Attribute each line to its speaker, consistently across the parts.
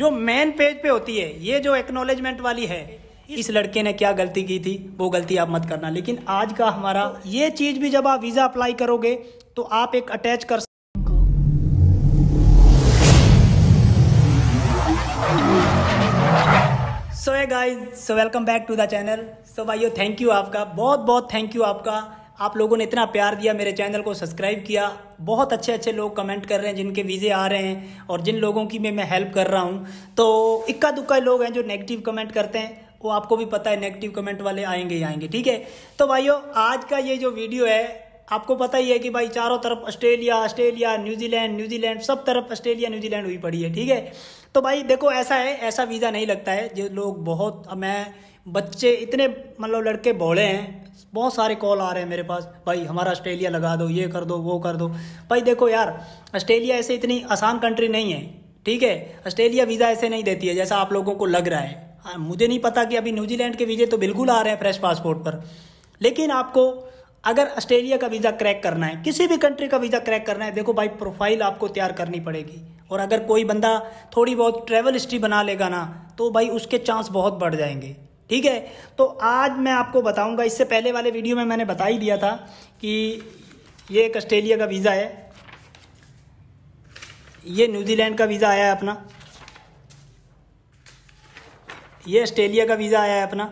Speaker 1: जो main page पे होती है ये जो एक्नोलेजमेंट वाली है इस लड़के ने क्या गलती की थी वो गलती आप मत करना लेकिन आज का हमारा ये चीज़ भी जब आप वीज़ा अप्लाई करोगे तो आप एक अटैच कर so guys so welcome back to the channel so भाइयों थैंक यू आपका बहुत बहुत थैंक यू आपका आप लोगों ने इतना प्यार दिया मेरे चैनल को सब्सक्राइब किया बहुत अच्छे अच्छे लोग कमेंट कर रहे हैं जिनके वीज़े आ रहे हैं और जिन लोगों की मैं मैं हेल्प कर रहा हूँ तो इक्का दुक्का लोग हैं जो नेगेटिव कमेंट करते हैं वो आपको भी पता है नेगेटिव कमेंट वाले आएंगे ही आएंगे ठीक है तो भाइयों आज का ये जो वीडियो है आपको पता ही है कि भाई चारों तरफ ऑस्ट्रेलिया ऑस्ट्रेलिया न्यूजीलैंड न्यूजीलैंड सब तरफ ऑस्ट्रेलिया न्यूजीलैंड हुई पड़ी है ठीक है तो भाई देखो ऐसा है ऐसा वीज़ा नहीं लगता है जो लोग बहुत मैं बच्चे इतने मतलब लड़के भोले हैं बहुत सारे कॉल आ रहे हैं मेरे पास भाई हमारा ऑस्ट्रेलिया लगा दो ये कर दो वो कर दो भाई देखो यार ऑस्ट्रेलिया ऐसे इतनी आसान कंट्री नहीं है ठीक है ऑस्ट्रेलिया वीज़ा ऐसे नहीं देती है जैसा आप लोगों को लग रहा है मुझे नहीं पता कि अभी न्यूजीलैंड के वीज़े तो बिल्कुल आ रहे हैं फ्रेश पासपोर्ट पर लेकिन आपको अगर ऑस्ट्रेलिया का वीज़ा क्रैक करना है किसी भी कंट्री का वीज़ा क्रैक करना है देखो भाई प्रोफाइल आपको तैयार करनी पड़ेगी और अगर कोई बंदा थोड़ी बहुत ट्रैवल हिस्ट्री बना लेगा ना तो भाई उसके चांस बहुत बढ़ जाएंगे ठीक है तो आज मैं आपको बताऊंगा इससे पहले वाले वीडियो में मैंने बता ही दिया था कि ये एक ऑस्ट्रेलिया का वीज़ा है ये न्यूजीलैंड का वीज़ा आया है अपना ये ऑस्ट्रेलिया का वीज़ा आया है अपना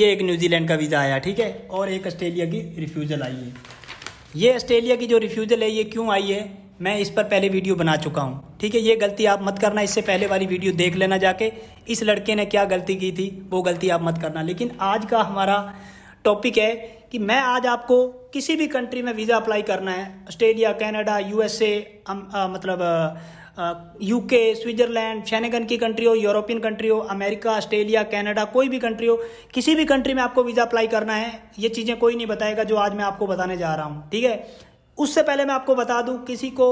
Speaker 1: ये एक न्यूजीलैंड का वीज़ा आया ठीक है और एक ऑस्ट्रेलिया की रिफ्यूज़ल आई है ये ऑस्ट्रेलिया की जो रिफ्यूज़ल है ये क्यों आई है मैं इस पर पहले वीडियो बना चुका हूँ ठीक है ये गलती आप मत करना इससे पहले वाली वीडियो देख लेना जाके इस लड़के ने क्या गलती की थी वो गलती आप मत करना लेकिन आज का हमारा टॉपिक है कि मैं आज आपको किसी भी कंट्री में वीज़ा अप्लाई करना है ऑस्ट्रेलिया कैनेडा यूएसए मतलब यूके स्विट्ज़रलैंड शैनेगन की कंट्री हो यूरोपियन कंट्री हो अमेरिका ऑस्ट्रेलिया कैनेडा कोई भी कंट्री हो किसी भी कंट्री में आपको वीज़ा अप्लाई करना है ये चीज़ें कोई नहीं बताएगा जो आज मैं आपको बताने जा रहा हूँ ठीक है उससे पहले मैं आपको बता दूं किसी को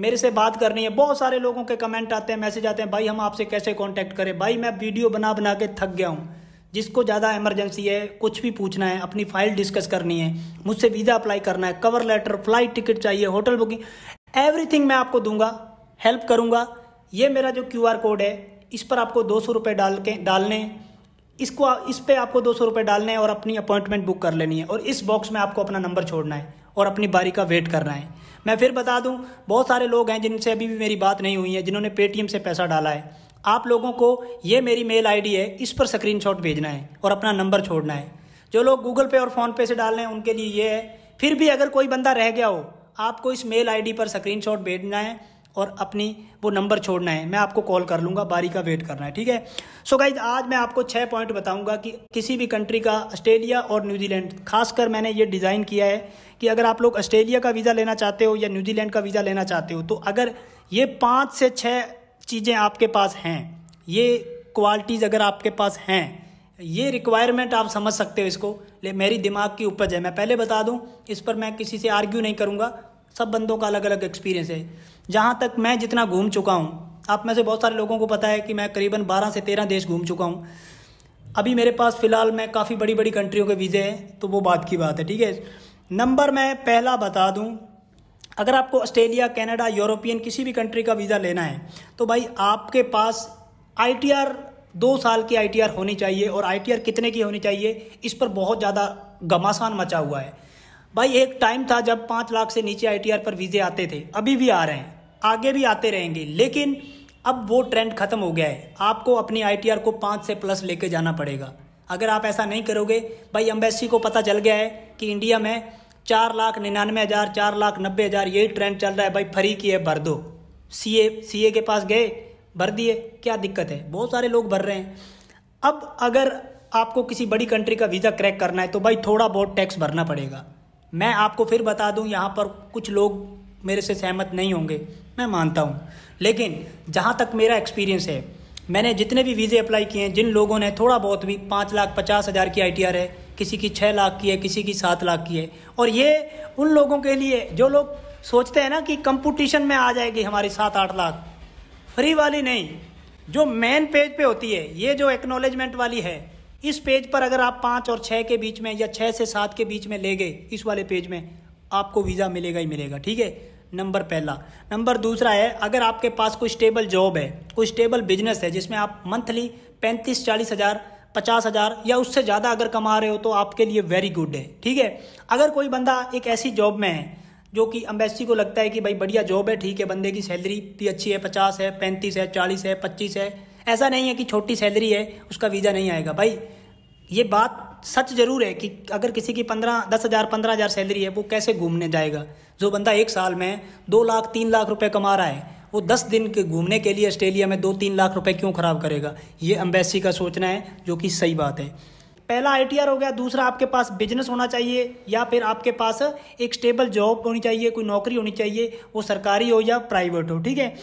Speaker 1: मेरे से बात करनी है बहुत सारे लोगों के कमेंट आते हैं मैसेज आते हैं भाई हम आपसे कैसे कांटेक्ट करें भाई मैं वीडियो बना बना के थक गया हूं जिसको ज़्यादा इमरजेंसी है कुछ भी पूछना है अपनी फाइल डिस्कस करनी है मुझसे वीज़ा अप्लाई करना है कवर लेटर फ्लाइट टिकट चाहिए होटल बुकिंग एवरीथिंग मैं आपको दूंगा हेल्प करूंगा ये मेरा जो क्यू कोड है इस पर आपको दो सौ रुपये डाल के डालने इसको इस पर आपको दो सौ रुपये डालने और अपनी अपॉइंटमेंट बुक कर लेनी है और इस बॉक्स में आपको अपना नंबर छोड़ना है और अपनी बारी का वेट कर रहे हैं मैं फिर बता दूं बहुत सारे लोग हैं जिनसे अभी भी मेरी बात नहीं हुई है जिन्होंने पेटीएम से पैसा डाला है आप लोगों को ये मेरी मेल आईडी है इस पर स्क्रीनशॉट भेजना है और अपना नंबर छोड़ना है जो लोग गूगल पे और फ़ोनपे से डाल रहे हैं उनके लिए ये है फिर भी अगर कोई बंदा रह गया हो आपको इस मेल आईडी पर स्क्रीनशॉट भेजना है और अपनी वो नंबर छोड़ना है मैं आपको कॉल कर लूँगा बारी का वेट करना है ठीक है सो so गाइज आज मैं आपको छः पॉइंट बताऊँगा कि किसी भी कंट्री का ऑस्ट्रेलिया और न्यूजीलैंड खासकर मैंने ये डिज़ाइन किया है कि अगर आप लोग ऑस्ट्रेलिया का वीज़ा लेना चाहते हो या न्यूजीलैंड का वीज़ा लेना चाहते हो तो अगर ये पाँच से छः चीज़ें आपके पास हैं ये क्वालिटीज़ अगर आपके पास हैं ये रिक्वायरमेंट आप समझ सकते हो इसको ले मेरी दिमाग की उपज है मैं पहले बता दूं इस पर मैं किसी से आर्ग्यू नहीं करूंगा सब बंदों का अलग अलग एक्सपीरियंस है जहाँ तक मैं जितना घूम चुका हूँ आप में से बहुत सारे लोगों को पता है कि मैं करीबन बारह से तेरह देश घूम चुका हूँ अभी मेरे पास फ़िलहाल मैं काफ़ी बड़ी बड़ी कंट्रियों के वीज़े हैं तो वो बात की बात है ठीक है नंबर मैं पहला बता दूँ अगर आपको ऑस्ट्रेलिया कनाडा यूरोपियन किसी भी कंट्री का वीज़ा लेना है तो भाई आपके पास आईटीआर दो साल की आईटीआर होनी चाहिए और आईटीआर कितने की होनी चाहिए इस पर बहुत ज़्यादा घमासान मचा हुआ है भाई एक टाइम था जब पाँच लाख से नीचे आई पर वीज़े आते थे अभी भी आ रहे हैं आगे भी आते रहेंगे लेकिन अब वो ट्रेंड खत्म हो गया है आपको अपनी आई को पाँच से प्लस लेके जाना पड़ेगा अगर आप ऐसा नहीं करोगे भाई एम्बेसी को पता चल गया है कि इंडिया में चार लाख निन्यानवे हज़ार चार लाख नब्बे हज़ार यही ट्रेंड चल रहा है भाई फ्री की है भर दो सी सी ए के पास गए भर दिए क्या दिक्कत है बहुत सारे लोग भर रहे हैं अब अगर आपको किसी बड़ी कंट्री का वीज़ा क्रैक करना है तो भाई थोड़ा बहुत टैक्स भरना पड़ेगा मैं आपको फिर बता दूं यहाँ पर कुछ लोग मेरे से सहमत नहीं होंगे मैं मानता हूँ लेकिन जहाँ तक मेरा एक्सपीरियंस है मैंने जितने भी वीज़े अप्लाई किए हैं जिन लोगों ने थोड़ा बहुत भी पाँच लाख पचास हज़ार की आई है किसी की छः लाख की है किसी की सात लाख की है और ये उन लोगों के लिए जो लोग सोचते हैं ना कि कंपटीशन में आ जाएगी हमारी सात आठ लाख फ्री वाली नहीं जो मेन पेज पे होती है ये जो एक्नोलेजमेंट वाली है इस पेज पर अगर आप पाँच और छः के बीच में या छः से सात के बीच में ले गए इस वाले पेज में आपको वीज़ा मिलेगा ही मिलेगा ठीक है नंबर पहला नंबर दूसरा है अगर आपके पास कोई स्टेबल जॉब है कोई स्टेबल बिजनेस है जिसमें आप मंथली पैंतीस चालीस हज़ार पचास हज़ार या उससे ज़्यादा अगर कमा रहे हो तो आपके लिए वेरी गुड है ठीक है अगर कोई बंदा एक ऐसी जॉब में है जो कि अम्बेसी को लगता है कि भाई बढ़िया जॉब है ठीक है बंदे की सैलरी भी अच्छी है पचास है पैंतीस है चालीस है पच्चीस है ऐसा नहीं है कि छोटी सैलरी है उसका वीज़ा नहीं आएगा भाई ये बात सच जरूर है कि अगर किसी की पंद्रह दस हज़ार पंद्रह हज़ार सैलरी है वो कैसे घूमने जाएगा जो बंदा एक साल में दो लाख तीन लाख रुपए कमा रहा है वो दस दिन के घूमने के लिए ऑस्ट्रेलिया में दो तीन लाख रुपए क्यों ख़राब करेगा ये अम्बेसी का सोचना है जो कि सही बात है पहला आई हो गया दूसरा आपके पास बिजनेस होना चाहिए या फिर आपके पास एक स्टेबल जॉब होनी चाहिए कोई नौकरी होनी चाहिए वो सरकारी हो या प्राइवेट हो ठीक है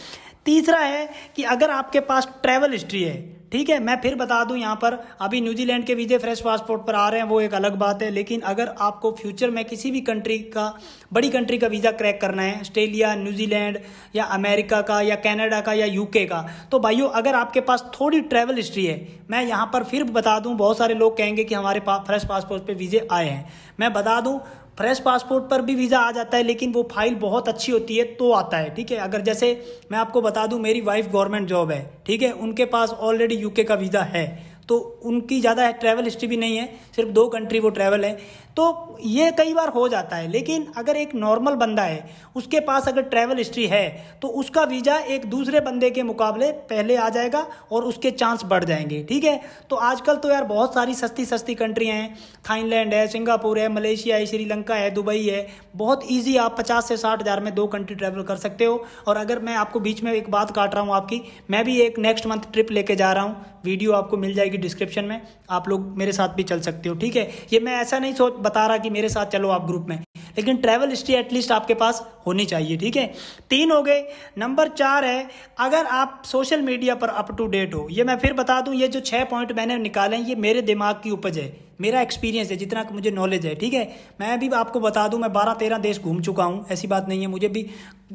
Speaker 1: तीसरा है कि अगर आपके पास ट्रैवल हिस्ट्री है ठीक है मैं फिर बता दूं यहाँ पर अभी न्यूजीलैंड के वीज़े फ्रेश पासपोर्ट पर आ रहे हैं वो एक अलग बात है लेकिन अगर आपको फ्यूचर में किसी भी कंट्री का बड़ी कंट्री का वीज़ा क्रैक करना है ऑस्ट्रेलिया न्यूजीलैंड या अमेरिका का या कनाडा का या यूके का तो भाइयों अगर आपके पास थोड़ी ट्रैवल हिस्ट्री है मैं यहाँ पर फिर बता दूँ बहुत सारे लोग कहेंगे कि हमारे पा, फ्रेश पासपोर्ट पर वीज़े आए हैं मैं बता दूँ फ्रेश पासपोर्ट पर भी वीज़ा आ जाता है लेकिन वो फाइल बहुत अच्छी होती है तो आता है ठीक है अगर जैसे मैं आपको बता दूं मेरी वाइफ गवर्नमेंट जॉब है ठीक है उनके पास ऑलरेडी यूके का वीज़ा है तो उनकी ज़्यादा ट्रैवल हिस्ट्री भी नहीं है सिर्फ दो कंट्री वो ट्रैवल है तो ये कई बार हो जाता है लेकिन अगर एक नॉर्मल बंदा है उसके पास अगर ट्रैवल हिस्ट्री है तो उसका वीज़ा एक दूसरे बंदे के मुकाबले पहले आ जाएगा और उसके चांस बढ़ जाएंगे ठीक है तो आजकल तो यार बहुत सारी सस्ती सस्ती कंट्रियाँ हैं थाईलैंड है सिंगापुर है मलेशिया है श्रीलंका है दुबई है बहुत ईजी आप पचास से साठ हज़ार में दो कंट्री ट्रैवल कर सकते हो और अगर मैं आपको बीच में एक बात काट रहा हूँ आपकी मैं भी एक नेक्स्ट मंथ ट्रिप लेके जा रहा हूँ वीडियो आपको मिल जाएगी डिस्क्रिप्शन में आप लोग मेरे साथ भी चल सकते हो ठीक है ये मैं ऐसा नहीं सोच बता रहा कि मेरे साथ चलो आप ग्रुप में लेकिन ट्रैवल हिस्ट्री एटलीस्ट आपके पास होनी चाहिए ठीक है तीन हो गए नंबर चार है अगर आप सोशल मीडिया पर अप टू डेट हो ये मैं फिर बता दूं ये जो छः पॉइंट मैंने निकाले हैं ये मेरे दिमाग की उपज है मेरा एक्सपीरियंस है जितना मुझे नॉलेज है ठीक है मैं भी आपको बता दूं मैं बारह तेरह देश घूम चुका हूं ऐसी बात नहीं है मुझे भी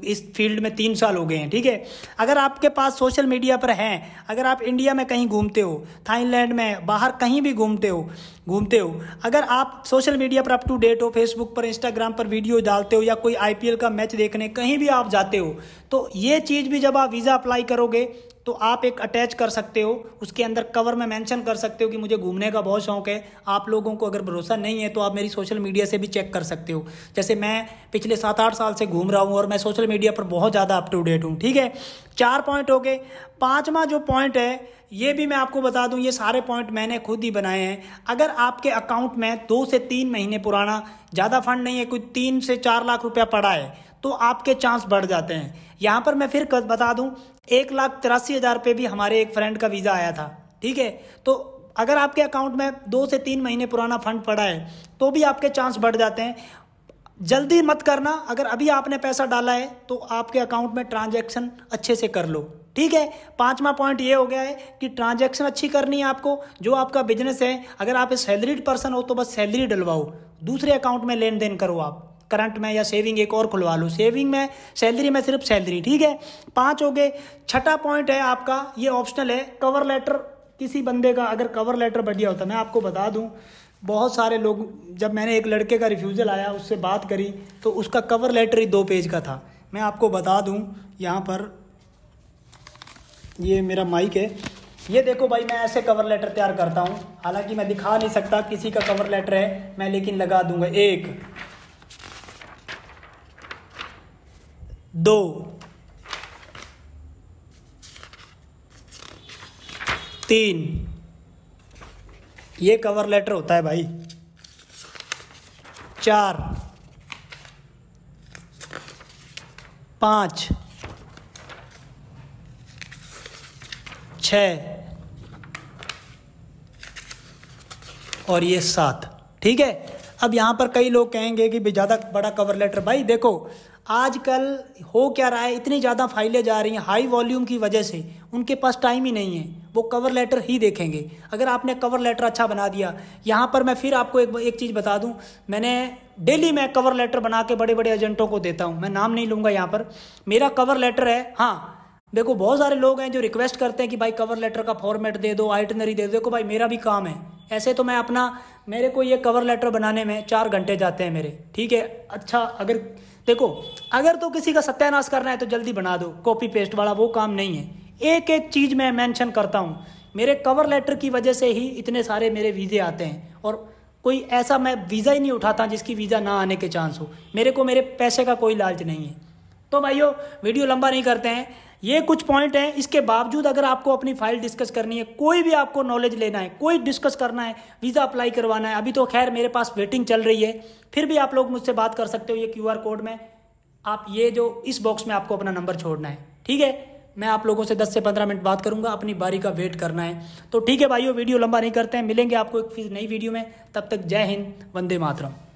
Speaker 1: इस फील्ड में तीन साल हो गए हैं ठीक है अगर आपके पास सोशल मीडिया पर हैं अगर आप इंडिया में कहीं घूमते हो थाईलैंड में बाहर कहीं भी घूमते हो घूमते हो अगर आप सोशल मीडिया पर अप टू डेट हो फेसबुक पर इंस्टाग्राम पर वीडियो डालते हो या कोई आईपीएल का मैच देखने कहीं भी आप जाते हो तो ये चीज़ भी जब आप वीज़ा अप्लाई करोगे तो आप एक अटैच कर सकते हो उसके अंदर कवर में मेंशन कर सकते हो कि मुझे घूमने का बहुत शौक है आप लोगों को अगर भरोसा नहीं है तो आप मेरी सोशल मीडिया से भी चेक कर सकते हो जैसे मैं पिछले सात आठ साल से घूम रहा हूँ और मैं सोशल मीडिया पर बहुत ज़्यादा अप टू डेट हूँ ठीक है चार पॉइंट हो गए पाँचवा जो पॉइंट है ये भी मैं आपको बता दूं ये सारे पॉइंट मैंने खुद ही बनाए हैं अगर आपके अकाउंट में दो से तीन महीने पुराना ज़्यादा फंड नहीं है कोई तीन से चार लाख रुपया पड़ा है तो आपके चांस बढ़ जाते हैं यहाँ पर मैं फिर बता दूँ एक लाख तिरासी हज़ार रुपये भी हमारे एक फ्रेंड का वीज़ा आया था ठीक है तो अगर आपके अकाउंट में दो से तीन महीने पुराना फंड पड़ा है तो भी आपके चांस बढ़ जाते हैं जल्दी मत करना अगर अभी आपने पैसा डाला है तो आपके अकाउंट में ट्रांजैक्शन अच्छे से कर लो ठीक है पांचवा पॉइंट ये हो गया है कि ट्रांजैक्शन अच्छी करनी है आपको जो आपका बिजनेस है अगर आप सैलरीड पर्सन हो तो बस सैलरी डलवाओ दूसरे अकाउंट में लेन देन करो आप करंट में या सेविंग एक और खुलवा लो सेविंग में सैलरी में सिर्फ सैलरी ठीक है पाँच हो गए छठा पॉइंट है आपका ये ऑप्शनल है कवर लेटर किसी बंदे का अगर कवर लेटर बढ़िया होता मैं आपको बता दूँ बहुत सारे लोग जब मैंने एक लड़के का रिफ्यूज़ल आया उससे बात करी तो उसका कवर लेटर ही दो पेज का था मैं आपको बता दूँ यहाँ पर ये मेरा माइक है ये देखो भाई मैं ऐसे कवर लेटर तैयार करता हूँ हालांकि मैं दिखा नहीं सकता किसी का कवर लेटर है मैं लेकिन लगा दूंगा एक दो तीन ये कवर लेटर होता है भाई चार पाँच छ और ये सात ठीक है अब यहाँ पर कई लोग कहेंगे कि भी ज़्यादा बड़ा कवर लेटर भाई देखो आजकल हो क्या रहा है इतनी ज़्यादा फाइलें जा रही हैं हाई वॉल्यूम की वजह से उनके पास टाइम ही नहीं है वो कवर लेटर ही देखेंगे अगर आपने कवर लेटर अच्छा बना दिया यहाँ पर मैं फिर आपको एक एक चीज़ बता दूँ मैंने डेली मैं कवर लेटर बना के बड़े बड़े एजेंटों को देता हूँ मैं नाम नहीं लूँगा यहाँ पर मेरा कवर लेटर है हाँ देखो बहुत सारे लोग हैं जो रिक्वेस्ट करते हैं कि भाई कवर लेटर का फॉर्मेट दे दो आइटनरी दे दो देखो भाई मेरा भी काम है ऐसे तो मैं अपना मेरे को ये कवर लेटर बनाने में चार घंटे जाते हैं मेरे ठीक है अच्छा अगर देखो अगर तो किसी का सत्यानाश करना है तो जल्दी बना दो कॉपी पेस्ट वाला वो काम नहीं है एक एक चीज़ मैं मेंशन करता हूँ मेरे कवर लेटर की वजह से ही इतने सारे मेरे वीज़े आते हैं और कोई ऐसा मैं वीज़ा ही नहीं उठाता जिसकी वीज़ा ना आने के चांस हो मेरे को मेरे पैसे का कोई लालच नहीं है तो भाइयों वीडियो लंबा नहीं करते हैं ये कुछ पॉइंट हैं इसके बावजूद अगर आपको अपनी फाइल डिस्कस करनी है कोई भी आपको नॉलेज लेना है कोई डिस्कस करना है वीज़ा अप्लाई करवाना है अभी तो खैर मेरे पास वेटिंग चल रही है फिर भी आप लोग मुझसे बात कर सकते हो ये क्यू कोड में आप ये जो इस बॉक्स में आपको अपना नंबर छोड़ना है ठीक है मैं आप लोगों से 10 से 15 मिनट बात करूंगा अपनी बारी का वेट करना है तो ठीक है भाइयों वीडियो लंबा नहीं करते हैं मिलेंगे आपको एक नई वीडियो में तब तक जय हिंद वंदे मातरम